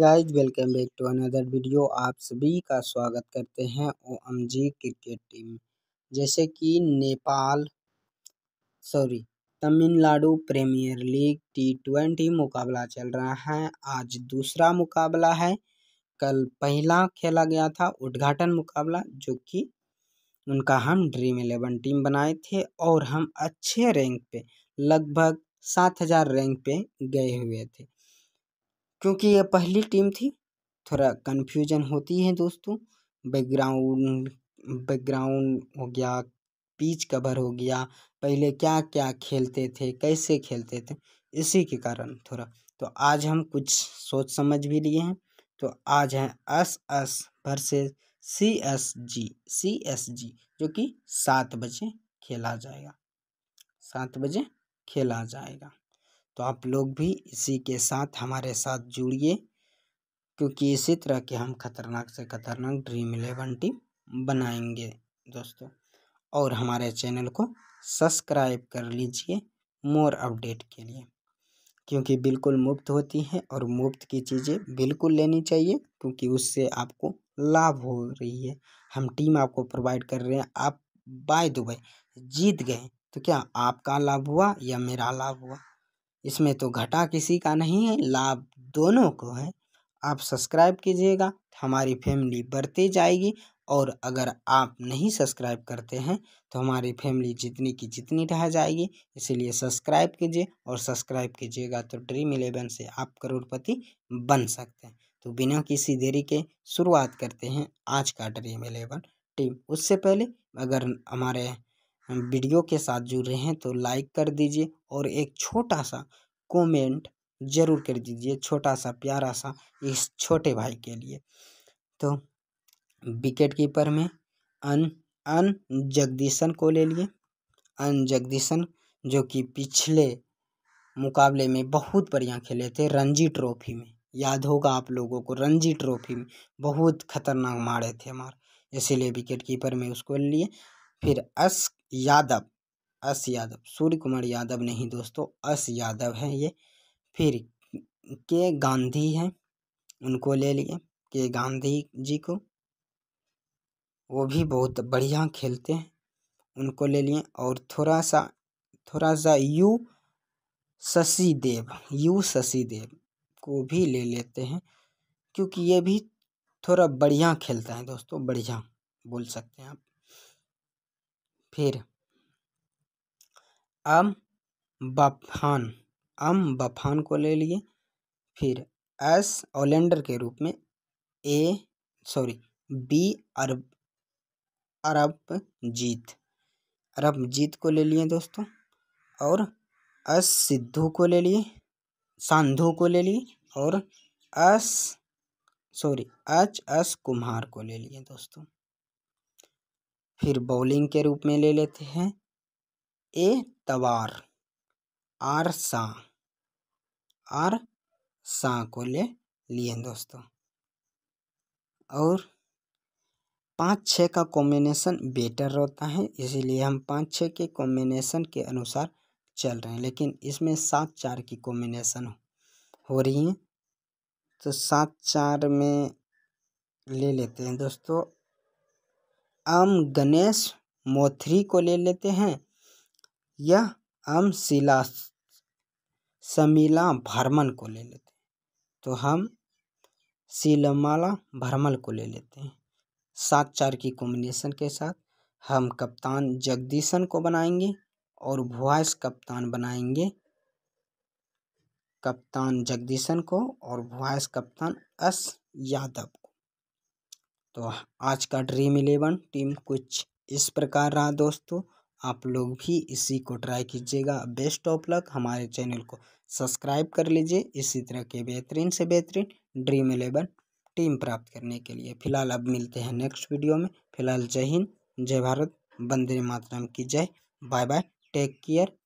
guys welcome back to another video आप सभी का स्वागत करते हैं O M G cricket team जैसे कि Nepal sorry Tamil Nadu premier league T twenty मुकाबला चल रहा है आज दूसरा मुकाबला है कल पहला खेला गया था उद्घाटन मुकाबला जो कि उनका हम ड्रीम इलेवन टीम बनाए थे और हम अच्छे रैंक पे लगभग सात हज़ार रैंक पे गए हुए थे क्योंकि यह पहली टीम थी थोड़ा कन्फ्यूजन होती है दोस्तों बैकग्राउंड बैकग्राउंड हो गया पीच कवर हो गया पहले क्या क्या खेलते थे कैसे खेलते थे इसी के कारण थोड़ा तो आज हम कुछ सोच समझ भी लिए हैं तो आज है S S versus C S G C S G जो कि सात बजे खेला जाएगा सात बजे खेला जाएगा तो आप लोग भी इसी के साथ हमारे साथ जुड़िए क्योंकि इसी तरह के हम खतरनाक से खतरनाक ड्रीम इलेवन टीम बनाएंगे दोस्तों और हमारे चैनल को सब्सक्राइब कर लीजिए मोर अपडेट के लिए क्योंकि बिल्कुल मुफ्त होती है और मुफ्त की चीज़ें बिल्कुल लेनी चाहिए क्योंकि उससे आपको लाभ हो रही है हम टीम आपको प्रोवाइड कर रहे हैं आप बाय दुबई जीत गए तो क्या आपका लाभ हुआ या मेरा लाभ हुआ इसमें तो घटा किसी का नहीं है लाभ दोनों को है आप सब्सक्राइब कीजिएगा हमारी फैमिली बढ़ती जाएगी और अगर आप नहीं सब्सक्राइब करते हैं तो हमारी फैमिली जितनी की जितनी रह जाएगी इसीलिए सब्सक्राइब कीजिए और सब्सक्राइब कीजिएगा तो ड्रीम इलेवन से आप करोड़पति बन सकते हैं तो बिना किसी देरी के शुरुआत करते हैं आज का ड्रीम इलेवन टीम उससे पहले अगर हमारे वीडियो के साथ जुड़ रहे हैं तो लाइक कर दीजिए और एक छोटा सा कमेंट ज़रूर कर दीजिए छोटा सा प्यारा सा इस छोटे भाई के लिए तो विकेट कीपर में अन अन जगदीशन को ले लिए अन जगदीशन जो कि पिछले मुकाबले में बहुत बढ़िया खेले थे रणजी ट्रॉफी में याद होगा आप लोगों को रणजी ट्रॉफी में बहुत खतरनाक मारे थे हमारे इसीलिए विकेट कीपर में उसको लिए फिर अस यादव अस यादव सूर्य कुमार यादव नहीं दोस्तों अस यादव हैं ये फिर के गांधी हैं उनको ले लिए के गांधी जी को वो भी बहुत बढ़िया खेलते हैं उनको ले लिए और थोड़ा सा थोड़ा सा यू शशि देव यू शशि देव को भी ले लेते हैं क्योंकि ये भी थोड़ा बढ़िया खेलता है दोस्तों बढ़िया बोल सकते हैं आप फिर अम बफान अम बफान को ले लिए फिर एस ओलेंडर के रूप में ए सॉरी बी अरब अरब जीत अरब जीत को ले लिए दोस्तों और अस सिद्धू को ले लिए साधु को ले लिए और अस सॉरी एच एस कुम्हार को ले लिए दोस्तों फिर बॉलिंग के रूप में ले लेते हैं ए तवार आर सा आर सा को ले लिए दोस्तों और पाँच छः का कॉम्बिनेशन बेटर होता है इसीलिए हम पाँच छः के कॉम्बिनेशन के अनुसार चल रहे हैं लेकिन इसमें सात चार की कॉम्बिनेशन हो रही है तो सात चार में ले लेते हैं दोस्तों आम गणेश मोथरी को ले लेते हैं या आम शिला समीला भरमल को ले लेते हैं तो हम शीलमाला भरमल को ले लेते हैं सात चार की कॉम्बिनेशन के साथ हम कप्तान जगदीशन को बनाएंगे और भुआस कप्तान बनाएंगे कप्तान जगदीशन को और वॉइस कप्तान एस यादव तो आज का ड्रीम इलेवन टीम कुछ इस प्रकार रहा दोस्तों आप लोग भी इसी को ट्राई कीजिएगा बेस्ट ऑफ लक हमारे चैनल को सब्सक्राइब कर लीजिए इसी तरह के बेहतरीन से बेहतरीन ड्रीम इलेवन टीम प्राप्त करने के लिए फिलहाल अब मिलते हैं नेक्स्ट वीडियो में फिलहाल जय हिंद जय भारत वंदे मातरम की जय बाय बाय टेक केयर